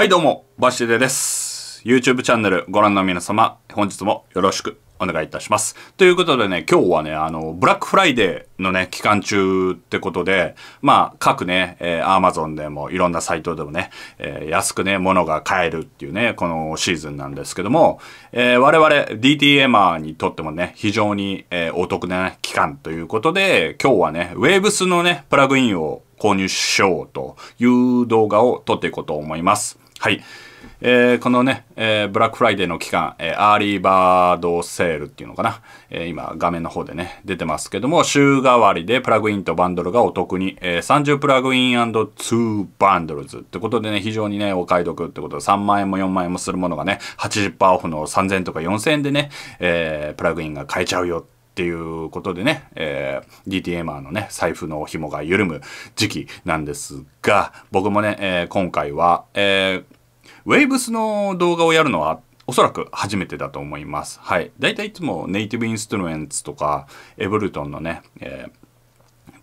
はいどうも、バシデです。YouTube チャンネルご覧の皆様、本日もよろしくお願いいたします。ということでね、今日はね、あの、ブラックフライデーのね、期間中ってことで、まあ、各ね、えー、Amazon でもいろんなサイトでもね、えー、安くね、物が買えるっていうね、このシーズンなんですけども、えー、我々 DTMR にとってもね、非常に、えー、お得な、ね、期間ということで、今日はね、Waves のね、プラグインを購入しようという動画を撮っていこうと思います。はい。えー、このね、えー、ブラックフライデーの期間、えー、アーリーバードセールっていうのかな、え今画面の方でね、出てますけども、週替わりでプラグインとバンドルがお得に、え30プラグイン &2 バンドルズってことでね、非常にね、お買い得ってことで3万円も4万円もするものがね、80%オフの3000とか4000円でね、えプラグインが買えちゃうよってっていうことでね、えー、DTMR のね、財布の紐が緩む時期なんですが、僕もね、えー、今回は、えー、w a v e の動画をやるのはおそらく初めてだと思います。はい。だいたいいつもネイティブインストゥルエンツとか、エブルトンのね、えー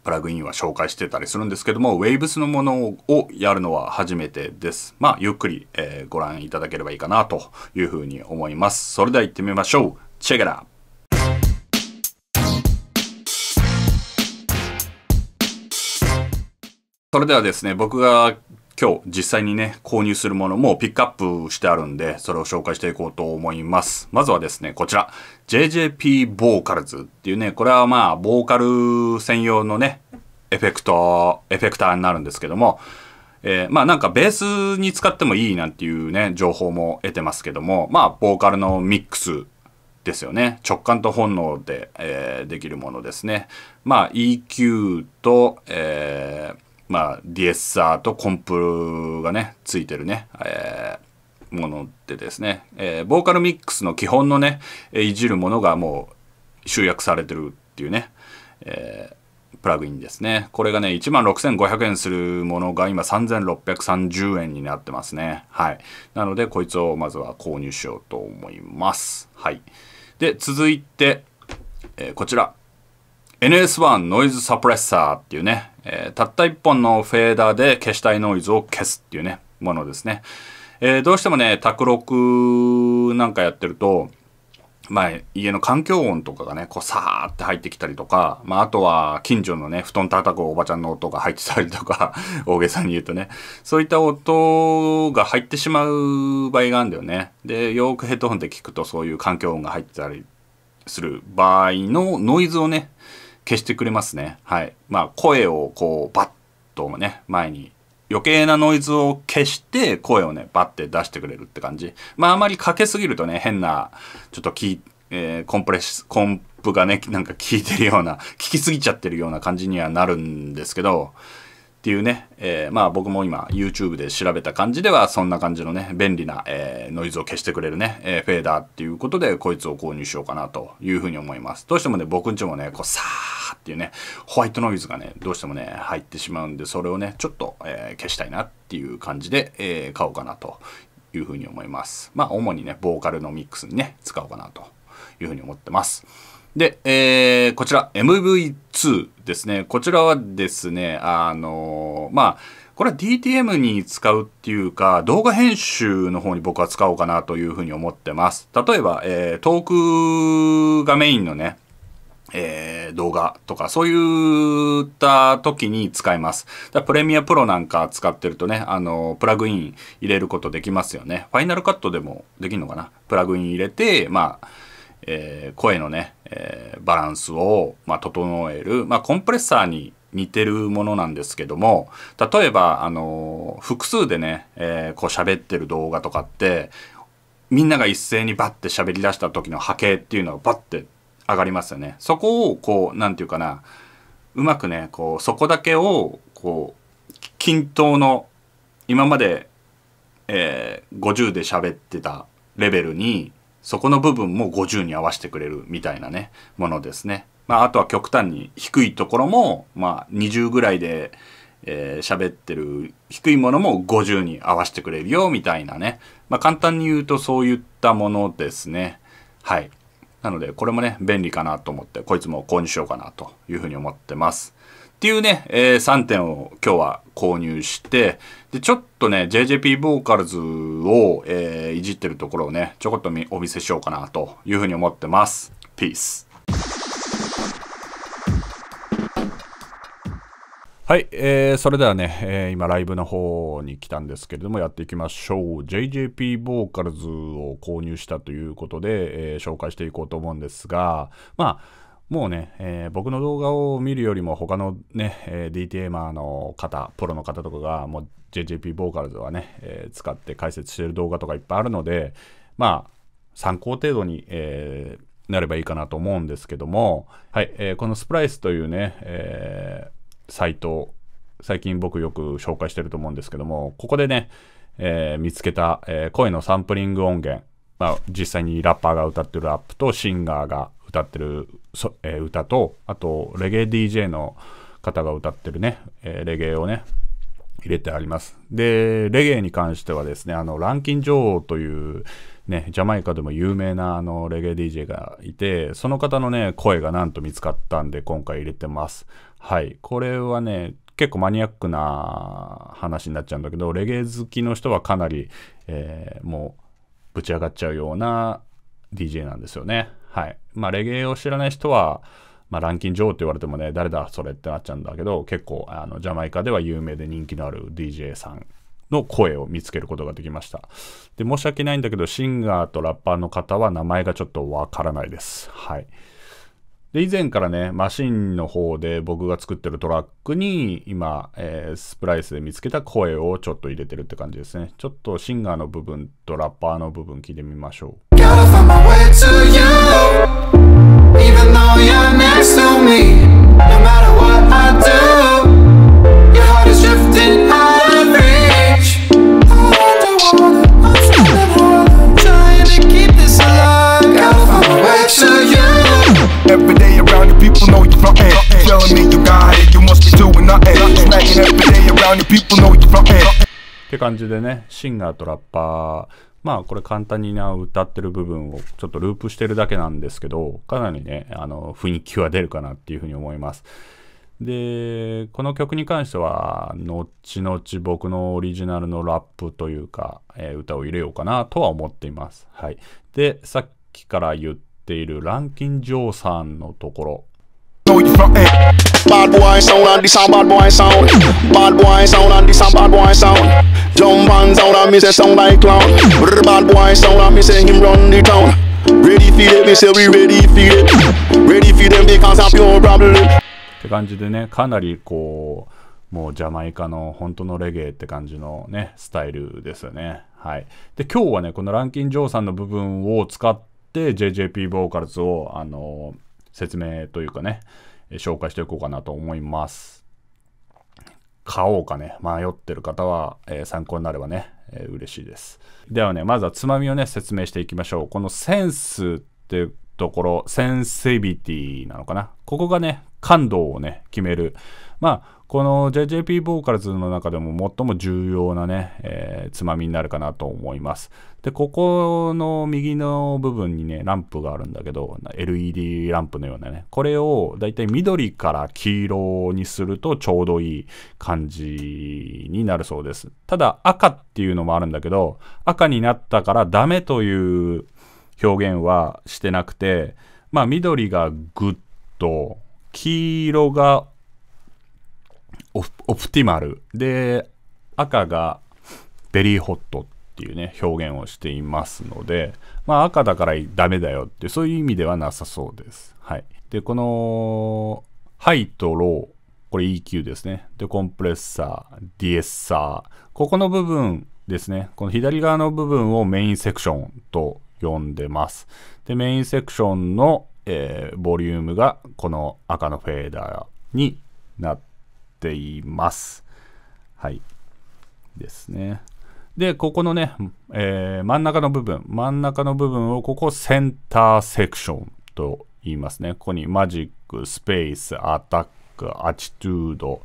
プラグインは紹介してたりするんですけどもウェイブスのものをやるのは初めてです。まあゆっくり、えー、ご覧いただければいいかなというふうに思います。それでは行ってみましょう。チェケラそれではですね、僕が今日実際にね、購入するものもピックアップしてあるんで、それを紹介していこうと思います。まずはですね、こちら。JJP ボーカルズっていうね、これはまあ、ボーカル専用のね、エフェクト、エフェクターになるんですけども、えー、まあなんかベースに使ってもいいなんていうね、情報も得てますけども、まあ、ボーカルのミックスですよね。直感と本能で、えー、できるものですね。まあ、EQ と、えーまあ、ディエッサーとコンプがね、ついてるね、えー、ものでですね、えー、ボーカルミックスの基本のね、いじるものがもう集約されてるっていうね、えー、プラグインですね。これがね、16,500円するものが今3,630円になってますね。はい。なので、こいつをまずは購入しようと思います。はい。で、続いて、えー、こちら。NS1 ノイズサプレッサーっていうね、えー、たった1本のフェーダーで消したいノイズを消すっていうね、ものですね。えー、どうしてもね、卓録なんかやってると、まあ、家の環境音とかがね、こう、さーって入ってきたりとか、まあ、あとは、近所のね、布団叩くおばちゃんの音が入ってたりとか、大げさに言うとね、そういった音が入ってしまう場合があるんだよね。で、よくヘッドホンで聞くと、そういう環境音が入ってたりする場合のノイズをね、消してくれますね。はい。まあ、声をこう、バッとね、前に余計なノイズを消して声をねバッて出してくれるって感じまああまりかけすぎるとね変なちょっとキー、えー、コンプレスコンプがねなんか効いてるような効きすぎちゃってるような感じにはなるんですけどっていうね、えー、まあ僕も今 YouTube で調べた感じではそんな感じのね便利な、えー、ノイズを消してくれるね、えフェーダーっていうことでこいつを購入しようかなというふうに思いますどうしてもね僕んちもねこうさーっていうねホワイトノイズがねどうしてもね入ってしまうんでそれをねちょっと、えー、消したいなっていう感じで、えー、買おうかなというふうに思いますまあ主にねボーカルのミックスにね使おうかなというふうに思ってますで、えー、こちら MV2 ですねこちらはですねあのまあこれは DTM に使うっていうか、動画編集の方に僕は使おうかなというふうに思ってます。例えば、えー、トークがメインのね、えー、動画とか、そういった時に使えます。だプレミアプロなんか使ってるとね、あの、プラグイン入れることできますよね。ファイナルカットでもできるのかなプラグイン入れて、まあ、えー、声のね、えー、バランスを、まあ、整える、まあ、コンプレッサーに似てるものなんですけども例えば、あの複数でね、えー、こう喋ってる動画とかってみんなが一斉にバッて喋り出した時の波形っていうのをバッて上がりますよね。そこをこう、なんていうかな、うまくね、こう、そこだけを、こう、均等の、今まで、えー、50で喋ってたレベルに、そこの部分も50に合わせてくれるみたいなね、ものですね。まあ、あとは極端に低いところも、まあ、20ぐらいで、えー、喋ってる低いものも50に合わせてくれるよ、みたいなね。まあ、簡単に言うとそういったものですね。はい。なので、これもね、便利かなと思って、こいつも購入しようかなというふうに思ってます。っていうね、えー、3点を今日は購入して、で、ちょっとね、JJP ボーカルズを、えー、いじってるところをね、ちょこっとお見せしようかなというふうに思ってます。Peace. はい、えー、それではね、えー、今ライブの方に来たんですけれども、やっていきましょう。JJP ボーカルズを購入したということで、えー、紹介していこうと思うんですが、まあ、もうね、えー、僕の動画を見るよりも他のね、えー、d t m r の方、プロの方とかが、もう JJP ボーカルズはね、えー、使って解説してる動画とかいっぱいあるので、まあ、参考程度に、えー、なればいいかなと思うんですけども、はい、えー、このスプライスというね、えーサイト、最近僕よく紹介してると思うんですけども、ここでね、えー、見つけた、えー、声のサンプリング音源、まあ、実際にラッパーが歌ってるラップとシンガーが歌ってる、えー、歌と、あとレゲエ DJ の方が歌ってるね、えレゲエをね、入れてあります。で、レゲエに関してはですね、あの、ランキン女王という、ね、ジャマイカでも有名なあのレゲエ DJ がいて、その方のね、声がなんと見つかったんで、今回入れてます。はい。これはね、結構マニアックな話になっちゃうんだけど、レゲエ好きの人はかなり、えー、もう、ぶち上がっちゃうような DJ なんですよね。はい。まあ、レゲエを知らない人は、まあ、ランキン上って言われてもね、誰だそれってなっちゃうんだけど、結構、あの、ジャマイカでは有名で人気のある DJ さんの声を見つけることができました。で、申し訳ないんだけど、シンガーとラッパーの方は名前がちょっとわからないです。はい。で、以前からね、マシンの方で僕が作ってるトラックに、今、えー、スプライスで見つけた声をちょっと入れてるって感じですね。ちょっとシンガーの部分とラッパーの部分聞いてみましょう。Gotta find my way to you, even though you're next to me. People know you f r o telling me you got it, you must be doing nothing. s a c k i n g every day around you, people know you f r o って感じでね、シンガーとラッパー、まあこれ簡単に歌ってる部分をちょっとループしてるだけなんですけど、かなりね、あの雰囲気は出るかなっていうふうに思います。で、この曲に関しては、後々僕のオリジナルのラップというか、えー、歌を入れようかなとは思っています。はい。で、さっきから言っているランキン・ジョーさんのところ、frontin'. Bad boy sound and this a bad boy sound. Bad boy sound and this a bad boy sound. Jump bands out and me say sound like clown. Brr, bad boy sound and me say him run the town. Ready for it, me say we ready for it. Ready for them because I'm pure problem. って感じでね、かなりこう。もうジャマイカの本当のレゲエって感じのね、スタイルですよね。はい。で、今日はね、このランキン・ジョーさんの部分を使って JJP ボーカルズを、あのー、説明というかね、紹介していこうかなと思います。買おうかね、迷ってる方は、えー、参考になればね、えー、嬉しいです。ではね、まずはつまみをね、説明していきましょう。このセンスっていうところ、センシビティなのかな。ここがね、感度をね、決める。まあ、この JJP ボーカルズの中でも最も重要なね、えー、つまみになるかなと思います。で、ここの右の部分にね、ランプがあるんだけど、LED ランプのようなね、これをだいたい緑から黄色にするとちょうどいい感じになるそうです。ただ赤っていうのもあるんだけど、赤になったからダメという表現はしてなくて、まあ緑がグッと、黄色がオプティマルで赤がベリーホットっていうね表現をしていますのでまあ赤だからダメだよってそういう意味ではなさそうです。はい、でこのハイとローこれ EQ ですね。で、コンプレッサー、ディエッサー。ここの部分ですね。この左側の部分をメインセクションと呼んでます。で、メインセクションの、えー、ボリュームがこの赤のフェーダーになっています。はい。ですね。で、ここのね、えー、真ん中の部分、真ん中の部分をここセンターセクションと言いますね。ここにマジック、スペース、アタック、アチトゥード、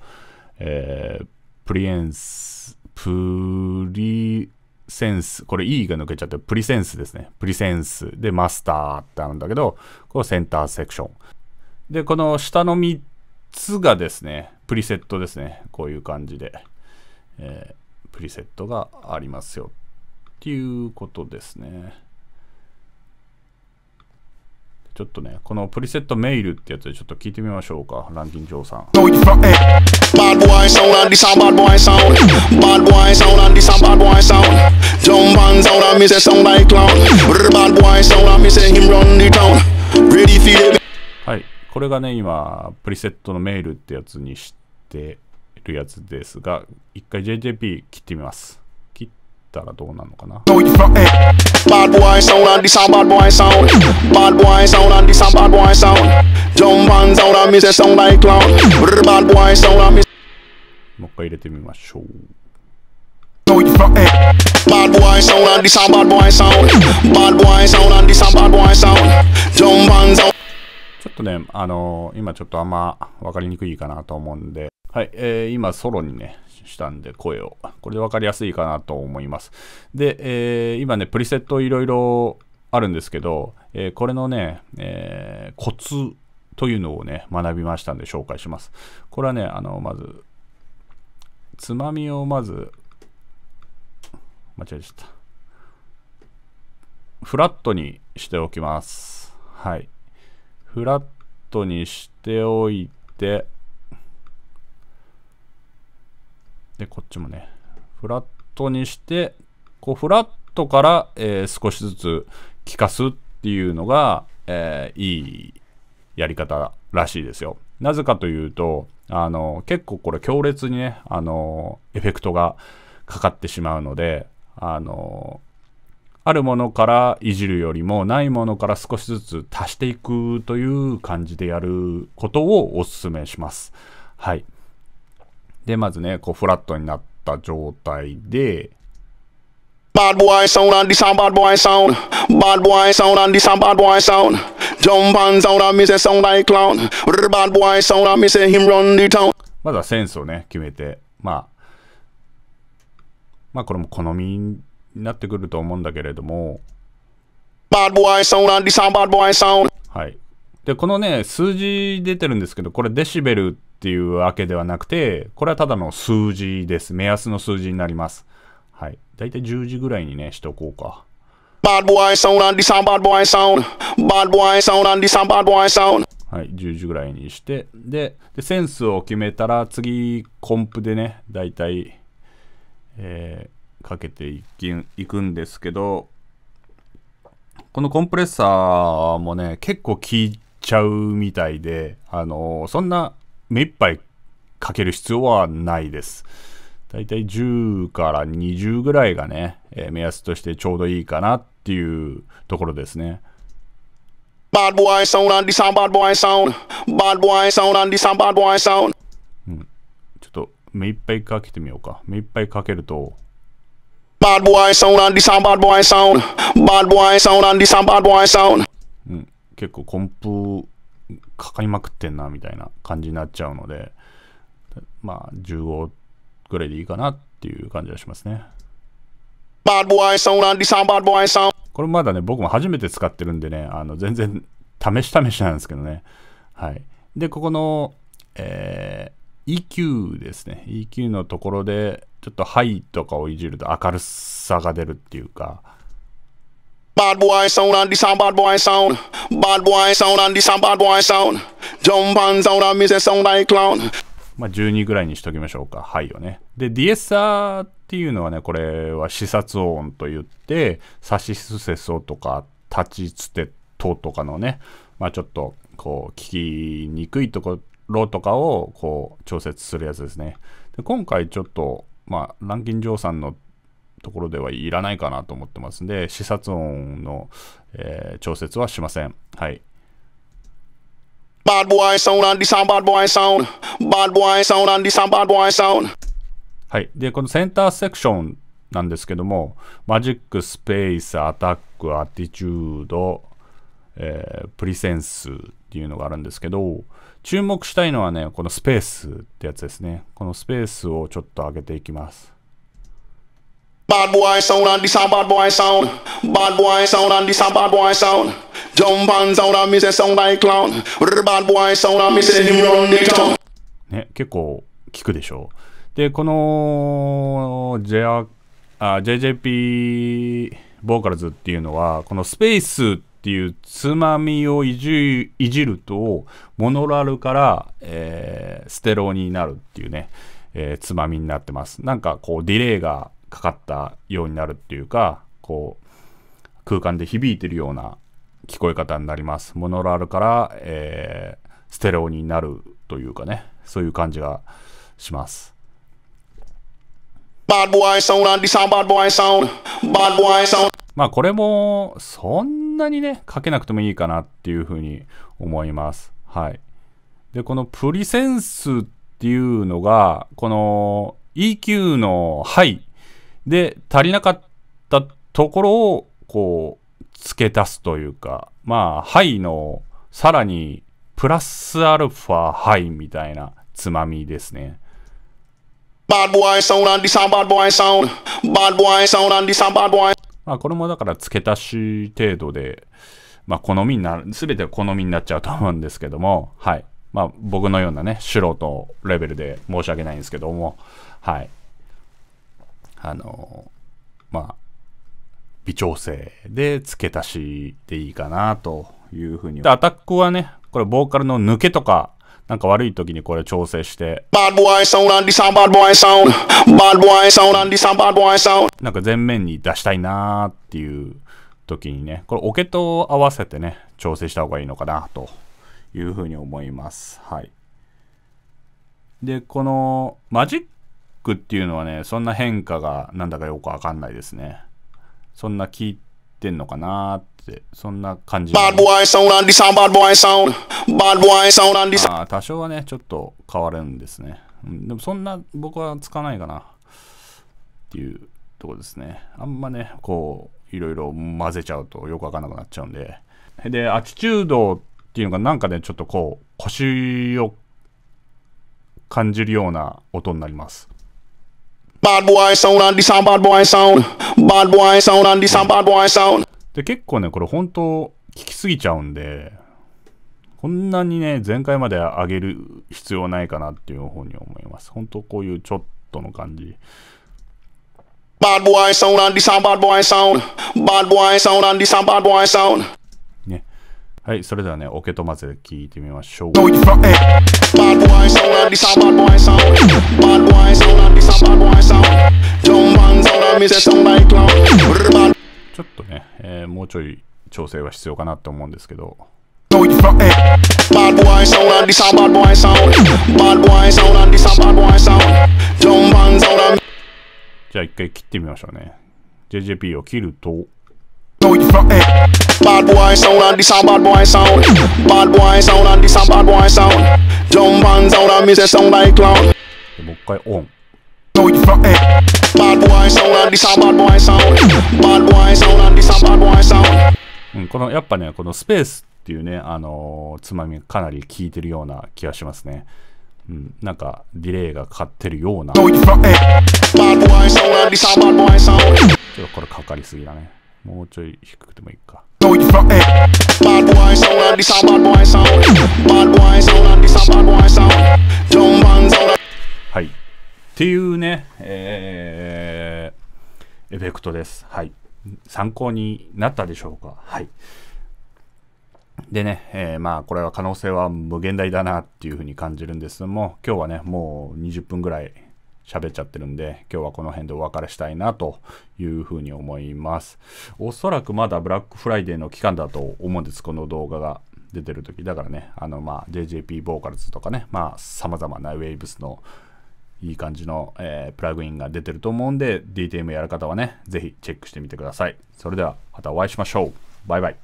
えー、プリエンス、プリセンス、これ E が抜けちゃってプリセンスですね。プリセンスでマスターってあるんだけど、このセンターセクション。で、この下の3つがですね、プリセットですね。こういう感じで、えプリセットがありますよ。っていうことですね。ちょっとね、このプリセットメイルってやつでちょっと聞いてみましょうか。ランキン・ジョーさん。はい。これがね、今、プリセットのメールってやつにして、てるやつですが、一回 JJP 切ってみます。切ったらどうなるのかな。Bad boy sound and this a bad boy sound. Bad boy sound and this a bad boy sound. Jump on sound and me say sound like clown. Bad boy sound and me. もう一回入れてみましょう。Bad boy sound and this a bad boy sound. Bad boy sound and this a bad boy sound. Jump on sound. ちょっとね、あのー、今ちょっとあんま分かりにくいかなと思うんで。はい、えー、今ソロにね、したんで声を。これで分かりやすいかなと思います。で、えー、今ね、プリセットいろいろあるんですけど、えー、これのね、えー、コツというのをね、学びましたんで紹介します。これはね、あの、まず、つまみをまず、間違えちゃった。フラットにしておきます。はい。フラットにしておいて、で、こっちもね、フラットにして、こう、フラットから、えー、少しずつ効かすっていうのが、えー、いいやり方らしいですよ。なぜかというと、あの、結構これ強烈にね、あの、エフェクトがかかってしまうので、あの、あるものからいじるよりもないものから少しずつ足していくという感じでやることをお勧めします。はい。で、まずね、こう、フラットになった状態で、Bad boy sound and this and bad boy sound. Bad boy sound and this and bad boy sound. Jump and sound and me say sound like clown. Bad boy sound and me say him run the town. まずはセンスをね、決めて、まあ、まあこれも好みになってくると思うんだけれども。Bad boy sound and this and bad boy sound. はい。で、このね、数字出てるんですけど、これデシベルってっていうわけではなくて、これはただの数字です。目安の数字になります。はい。だいたい10時ぐらいにね、しとこうか。Bad boy sound, a n d s o bad boy sound, bad boy sound, a n d s o bad boy sound. はい、10時ぐらいにして、で、でセンスを決めたら次、コンプでね、だいたい、えー、かけていきいくんですけど、このコンプレッサーもね、結構効いちゃうみたいで、あのー、そんな目いっぱいかける必要はないです。だいたい10から20ぐらいがね、えー、目安としてちょうどいいかなっていうところですね。バッドボイソン、アンディさん、バッドボイソン、バッドボイソン、アンディ bad boy s o u うん、ちょっと目いっぱいかけてみようか。目いっぱいかけると。バッドボイソン、アンディさん、バッドボイソン、バッドボイソン、アンディ bad boy s o u うん、結構コンプかかりまくってんなみたいな感じになっちゃうので、まあ、1 5ぐらいでいいかなっていう感じはしますね。これまだね、僕も初めて使ってるんでね、あの全然試し試しなんですけどね。はい。で、ここの、えー、EQ ですね。EQ のところで、ちょっとハイとかをいじると明るさが出るっていうか、Bad boy sound and this and bad boy sound. Bad boy sound and this and bad boy sound. ジョンパンサウラミセサウライクラウン。まあ、12ぐらいにしときましょうか。はいよね。で、ディエッサーっていうのはね、これは視察音と言って、サシスセソとか、立ちつてととかのね、まあ、ちょっと、こう、聞きにくいところとかを、こう、調節するやつですね。で今回ちょっと、まあ、ランキン・ジョーさんのところではいらないかなと思ってますんで、視察音の、えー、調節はしません。はい。はい。で、このセンターセクションなんですけども、マジック、スペース、アタック、アティチュード、えー、プリセンスっていうのがあるんですけど、注目したいのはね、このスペースってやつですね。このスペースをちょっと上げていきます。Bad boy sound and this a bad boy sound. Bad boy sound and this a bad boy sound. Jump and sound and me say sound like clown. Bad boy sound and me say him run the town. ね、結構聞くでしょう。で、この J あ JJP ボーカルズっていうのは、このスペースっていうつまみをいじいじると、モノラルから、えー、ステロになるっていうね、えー、つまみになってます。なんかこうディレイがかかったようになるっていうかこう空間で響いてるような聞こえ方になりますモノラルから、えー、ステレオになるというかねそういう感じがしますまあこれもそんなにね、かけなくてもいいかなっていうふうに思います。はい。で、このプリセンスっていうのが、この EQ のハイで足りなかったところをこう付け足すというかまあハイのさらにプラスアルファハイみたいなつまみですね。まあこれもだから付け足し程度で、まあ好みになる、すべて好みになっちゃうと思うんですけども、はい。まあ僕のようなね、素人レベルで申し訳ないんですけども、はい。あの、まあ、微調整で付け足しでいいかなというふうに。で、アタックはね、これボーカルの抜けとか、なんか悪い時にこれ調整して。なんか前面に出したいなーっていう時にね、これオケと合わせてね、調整した方がいいのかなというふうに思います。はい。で、このマジックっていうのはね、そんな変化がなんだかよくわかんないですね。そんな聞いてんのかなーって、そんな感じ、ね。あ多少はね、ちょっと変わるんですね。でもそんな僕はつかないかなっていうとこですね。あんまね、こう、いろいろ混ぜちゃうとよくわかんなくなっちゃうんで。で、アチチュードっていうのがなんかね、ちょっとこう、腰を感じるような音になります。Bad boy sound and this and bad boy sound. Bad boy sound and this and bad boy sound. で、結構ね、これ本当聞きすぎちゃうんで、こんなにね、前回まで上げる必要ないかなっていう方に思います。本当こういうちょっとの感じ。Bad boy sound and this and bad boy sound. Bad boy sound and this and bad boy sound. はい、それではね、おけとまず聞いてみましょう。ちょっとね、えもうちょい調整は必要かなと思うんですけど。じゃあ一回切ってみましょうね。JJP を切ると。know you front end. Bad boy sound and this a bad boy sound. Bad boy sound and this a bad boy sound. Jump bands out and me say sound like clown. もう一回オン。Know you front end. Bad boy sound and this a bad boy sound. Bad boy sound and this a bad boy sound. うん、このやっぱね、このスペースっていうね、あのー、つまみかなり効いてるような気がしますね。うん、なんかディレイがかかってるような。ちょっとこれかかりすぎだね。もうちょい低くてもいいか。はい。っていうね、えー、エフェクトです。はい。参考になったでしょうか。はい。でね、えー、まあこれは可能性は無限大だなっていうふうに感じるんですもうも、今日はね、もう20分ぐらい喋っちゃってるんで、今日はこの辺でお別れしたいなというふうに思います。おそらくまだブラックフライデーの期間だと思うんです、この動画が出てる時。だからね、あのまあ JJP ボーカルズとかね、まあ様々なウェイブスのいい感じの、えー、プラグインが出てると思うんで、DTM やる方はね、ぜひチェックしてみてください。それではまたお会いしましょう。バイバイ。